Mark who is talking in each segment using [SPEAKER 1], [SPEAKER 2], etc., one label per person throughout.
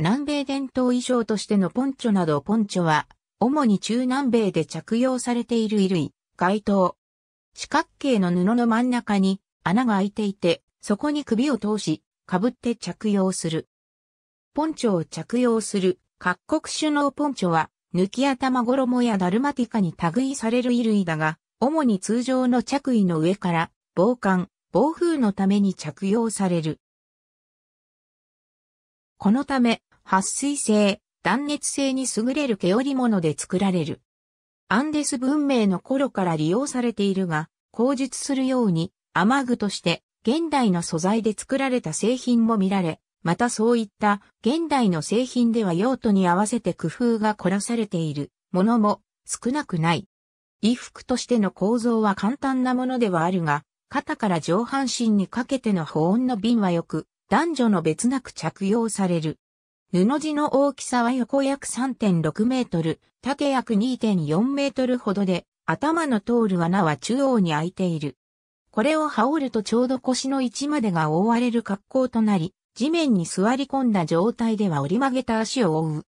[SPEAKER 1] 南米伝統衣装としてのポンチョなどポンチョは、主に中南米で着用されている衣類、街灯。四角形の布の真ん中に穴が開いていて、そこに首を通し、かぶって着用する。ポンチョを着用する各国首脳ポンチョは、抜き頭衣やダルマティカに類される衣類だが、主に通常の着衣の上から、防寒、防風のために着用される。このため、撥水性、断熱性に優れる毛織物で作られる。アンデス文明の頃から利用されているが、口述するように、雨具として現代の素材で作られた製品も見られ、またそういった現代の製品では用途に合わせて工夫が凝らされているものも少なくない。衣服としての構造は簡単なものではあるが、肩から上半身にかけての保温の瓶はよく男女の別なく着用される。布地の大きさは横約3.6メートル、縦約2.4メートルほどで、頭の通る穴は中央に開いている。これを羽織るとちょうど腰の位置までが覆われる格好となり、地面に座り込んだ状態では折り曲げた足を覆う。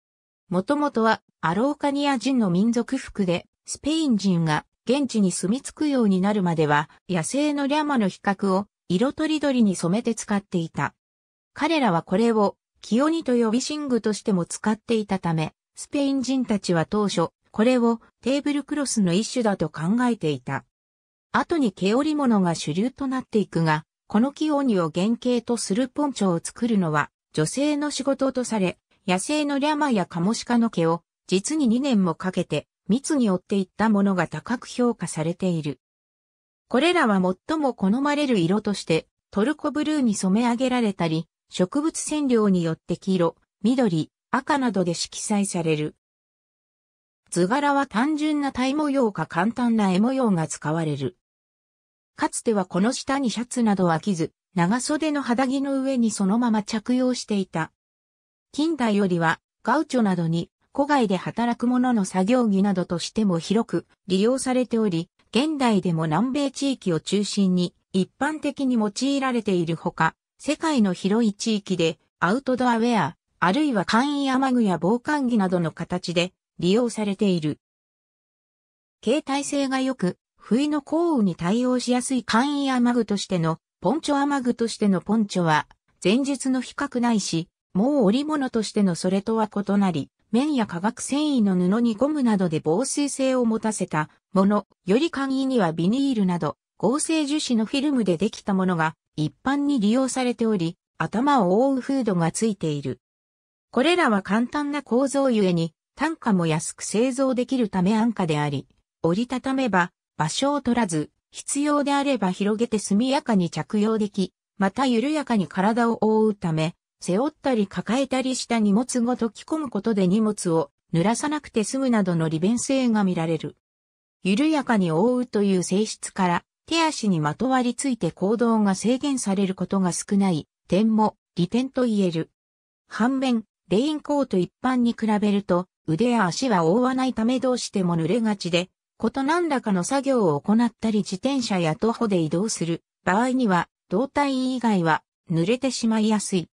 [SPEAKER 1] もともとはアローカニア人の民族服で、スペイン人が現地に住み着くようになるまでは、野生のリャマの比較を色とりどりに染めて使っていた。彼らはこれを、キオニと呼び寝具としても使っていたため、スペイン人たちは当初、これをテーブルクロスの一種だと考えていた。後に毛織物が主流となっていくが、このキ鬼を原型とするポンチョを作るのは、女性の仕事とされ、野生のリャマやカモシカの毛を、実に2年もかけて、密に追っていったものが高く評価されている。これらは最も好まれる色として、トルコブルーに染め上げられたり、植物染料によって黄色、緑、赤などで色彩される。図柄は単純な体模様か簡単な絵模様が使われる。かつてはこの下にシャツなどは着ず、長袖の肌着の上にそのまま着用していた。近代よりは、ガウチョなどに、古外で働く者の作業着などとしても広く利用されており、現代でも南米地域を中心に一般的に用いられているほか、世界の広い地域でアウトドアウェア、あるいは簡易雨具や防寒着などの形で利用されている。携帯性が良く、冬の降雨に対応しやすい簡易雨具としての、ポンチョ雨具としてのポンチョは、前述の比較ないし、もう織物としてのそれとは異なり、綿や化学繊維の布にゴムなどで防水性を持たせたもの、より簡易にはビニールなど、合成樹脂のフィルムでできたものが一般に利用されており、頭を覆うフードがついている。これらは簡単な構造ゆえに、単価も安く製造できるため安価であり、折りたためば場所を取らず、必要であれば広げて速やかに着用でき、また緩やかに体を覆うため、背負ったり抱えたりした荷物ごと着込むことで荷物を濡らさなくて済むなどの利便性が見られる。緩やかに覆うという性質から、手足にまとわりついて行動が制限されることが少ない点も利点と言える。反面、レインコート一般に比べると腕や足は覆わないためどうしても濡れがちで、こと何らかの作業を行ったり自転車や徒歩で移動する場合には胴体以外は濡れてしまいやすい。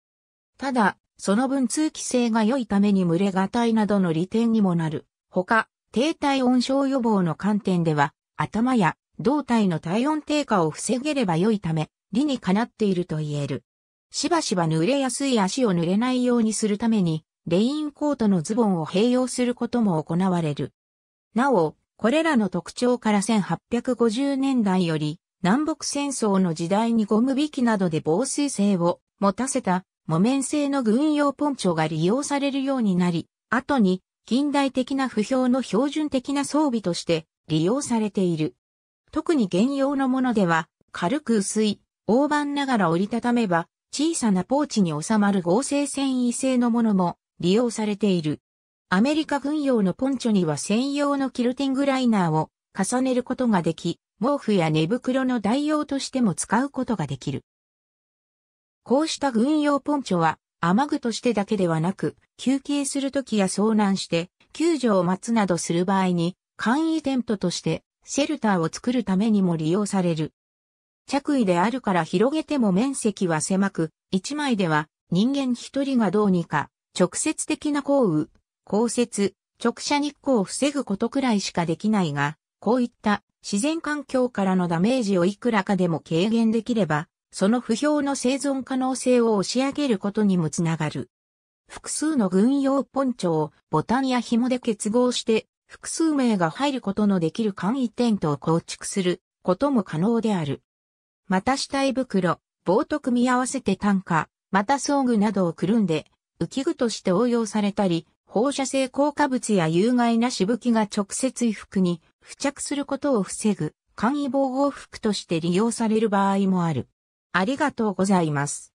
[SPEAKER 1] ただ、その分通気性が良いために群れがたいなどの利点にもなる。他、低体温症予防の観点では、頭や胴体の体温低下を防げれば良いため、理にかなっていると言える。しばしば濡れやすい足を濡れないようにするために、レインコートのズボンを併用することも行われる。なお、これらの特徴から1850年代より、南北戦争の時代にゴム引きなどで防水性を持たせた木綿製の軍用ポンチョが利用されるようになり、後に近代的な不評の標準的な装備として利用されている。特に原用のものでは、軽く薄い、大判ながら折りたためば、小さなポーチに収まる合成繊維製のものも利用されている。アメリカ軍用のポンチョには専用のキルティングライナーを重ねることができ、毛布や寝袋の代用としても使うことができる。こうした軍用ポンチョは雨具としてだけではなく、休憩するときや遭難して、救助を待つなどする場合に、簡易テントとしてシェルターを作るためにも利用される。着衣であるから広げても面積は狭く、一枚では人間一人がどうにか直接的な降雨、降雪、直射日光を防ぐことくらいしかできないが、こういった自然環境からのダメージをいくらかでも軽減できれば、その不評の生存可能性を押し上げることにもつながる。複数の軍用ポンチョをボタンや紐で結合して複数名が入ることのできる簡易テントを構築することも可能である。また死体袋、棒と組み合わせて単価、また装具などをくるんで、浮き具として応用されたり、放射性硬化物や有害なしぶきが直接衣服に付着することを防ぐ簡易防護服として利用される場合もある。ありがとうございます。